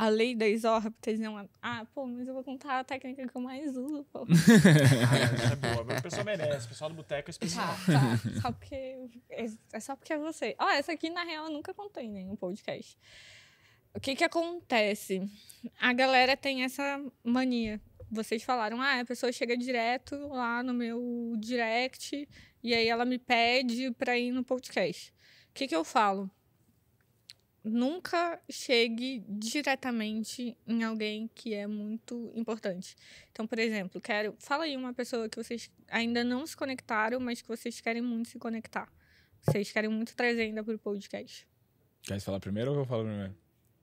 a lei das órbitas não. Né? Ah, pô, mas eu vou contar a técnica que eu mais uso, pô. ah, é boa, o pessoal merece, o pessoal do boteco é tá, especial. Tá, tá. Só porque. É, é só porque é você. Ó, oh, essa aqui, na real, eu nunca contei né, em nenhum podcast. O que que acontece? A galera tem essa mania. Vocês falaram, ah, a pessoa chega direto lá no meu direct e aí ela me pede pra ir no podcast. O que que eu falo? nunca chegue diretamente em alguém que é muito importante. Então, por exemplo, quero. Fala aí uma pessoa que vocês ainda não se conectaram, mas que vocês querem muito se conectar. Vocês querem muito trazer ainda o podcast. Quer falar primeiro ou eu falo primeiro?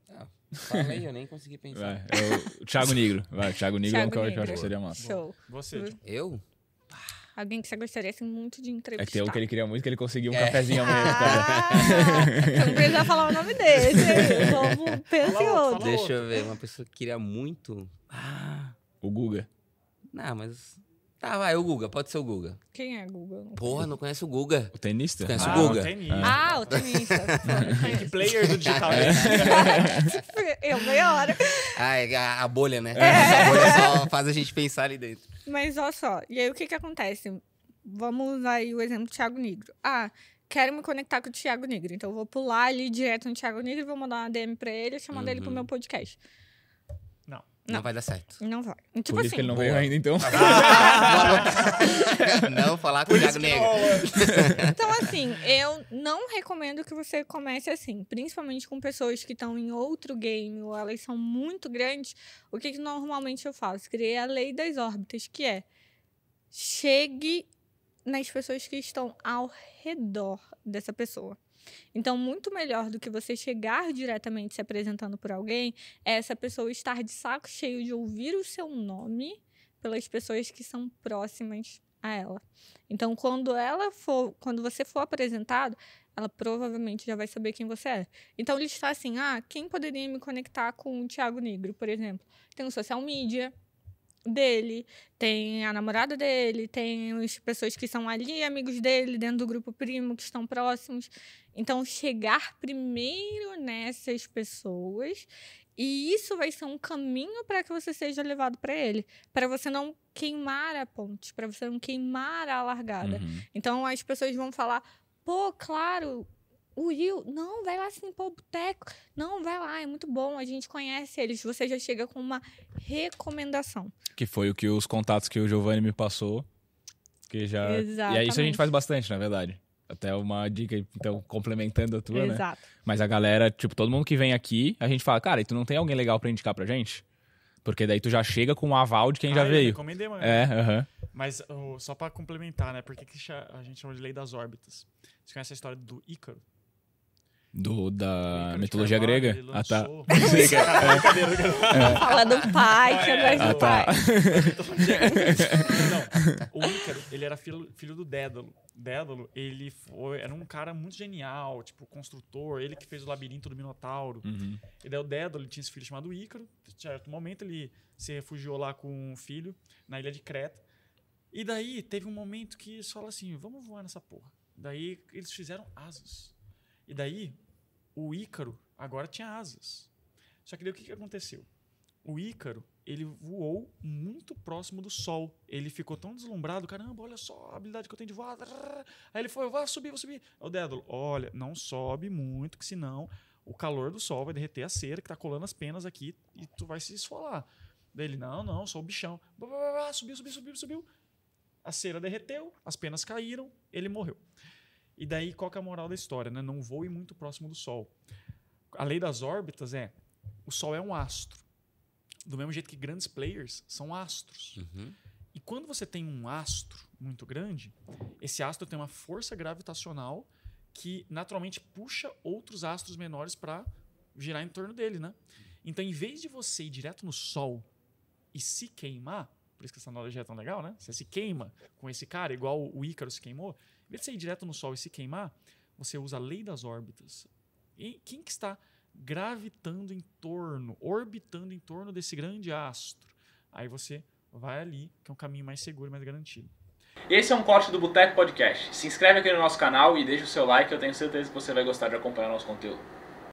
Ah, falei, eu nem consegui pensar. Vai, eu, Thiago Negro. Vai, Thiago Negro Thiago é um que eu acho que seria massa. Show. Você. Tipo. Eu? Ah. Alguém que você gostaria assim, muito de entrevistar. É que tem um que ele queria muito, que ele conseguia um é. cafezinho ah, mesmo, cara. Eu não precisa falar o nome dele. Vamos pensar em outro. Deixa eu ver, uma pessoa que queria muito. Ah, o Guga. Não, mas Tá, vai, o Guga, pode ser o Guga. Quem é Guga? Não Porra, não conhece o Guga. O tenista? Tu conhece ah, o Guga? O tenista. Ah, o tenista. player do digital. Né? Eu, meia hora. Ai, ah, é a, a bolha, né? É. A bolha só faz a gente pensar ali dentro. Mas olha só, e aí o que que acontece? Vamos usar aí o exemplo do Thiago Negro. Ah, quero me conectar com o Thiago Negro, então eu vou pular ali direto no Thiago Negro, vou mandar uma DM pra ele, chamando uhum. ele pro uhum. meu podcast. Não. não. vai dar certo. Não vai. Tipo Por assim, isso que assim. ele não veio ainda, então. Ah, não falar com o Thiago Negro. então, assim, eu não recomendo que você comece assim. Principalmente com pessoas que estão em outro game ou elas são muito grandes. O que, que normalmente eu faço? Criei a lei das órbitas, que é... Chegue nas pessoas que estão ao redor dessa pessoa. Então, muito melhor do que você chegar diretamente se apresentando por alguém, é essa pessoa estar de saco cheio de ouvir o seu nome pelas pessoas que são próximas a ela. Então, quando ela for, quando você for apresentado, ela provavelmente já vai saber quem você é. Então, listar assim, ah, quem poderia me conectar com o Tiago Negro, por exemplo? Tem o social media, dele, tem a namorada dele, tem as pessoas que são ali amigos dele, dentro do grupo primo, que estão próximos. Então, chegar primeiro nessas pessoas e isso vai ser um caminho para que você seja levado para ele, para você não queimar a ponte, para você não queimar a largada. Uhum. Então, as pessoas vão falar: pô, claro, o Rio não, vai lá se limpar o boteco. Não, vai lá, é muito bom, a gente conhece eles. Você já chega com uma recomendação. Que foi o que os contatos que o Giovanni me passou. Que já... Exatamente. E é isso a gente faz bastante, na verdade. Até uma dica, então, complementando a tua, né? Exato. né? Mas a galera, tipo, todo mundo que vem aqui, a gente fala, cara, e tu não tem alguém legal para indicar pra gente? Porque daí tu já chega com o um aval de quem ah, já veio. Eu recomendei, mano. É, aham. Mas uh, só para complementar, né? Por que, que a gente chama de lei das órbitas? Você conhece a história do Ícaro? do, da mitologia grega. Ah, tá. tá é. Fala do pai, que é mais ah, do é tá. pai. Não, o Ícaro, ele era filho, filho do Dédalo. Dédalo, ele foi, era um cara muito genial, tipo, construtor, ele que fez o labirinto do Minotauro. Uhum. E daí o Dédalo, ele tinha esse filho chamado Ícaro. Em certo momento, ele se refugiou lá com um filho, na ilha de Creta. E daí, teve um momento que só assim, vamos voar nessa porra. Daí, eles fizeram asas. E daí, o Ícaro agora tinha asas. Só que daí o que, que aconteceu? O Ícaro, ele voou muito próximo do Sol. Ele ficou tão deslumbrado, caramba, olha só a habilidade que eu tenho de voar. Aí ele foi, vou subir, vou subir. O Dédalo, olha, não sobe muito, que senão o calor do Sol vai derreter a cera que tá colando as penas aqui e tu vai se esfolar. Daí ele, não, não, sou o bichão. Subiu, subiu, subiu, subiu. A cera derreteu, as penas caíram, ele morreu. E daí, qual é a moral da história? Né? Não voe muito próximo do Sol. A lei das órbitas é: o Sol é um astro. Do mesmo jeito que grandes players são astros. Uhum. E quando você tem um astro muito grande, esse astro tem uma força gravitacional que naturalmente puxa outros astros menores para girar em torno dele, né? Então, em vez de você ir direto no Sol e se queimar, por isso que essa analogia é tão legal, né? Você se queima com esse cara, igual o Ícaro se queimou. Em vez de você ir direto no Sol e se queimar, você usa a lei das órbitas. E quem que está gravitando em torno, orbitando em torno desse grande astro? Aí você vai ali, que é um caminho mais seguro e mais garantido. Esse é um corte do Boteco Podcast. Se inscreve aqui no nosso canal e deixa o seu like, eu tenho certeza que você vai gostar de acompanhar nosso conteúdo.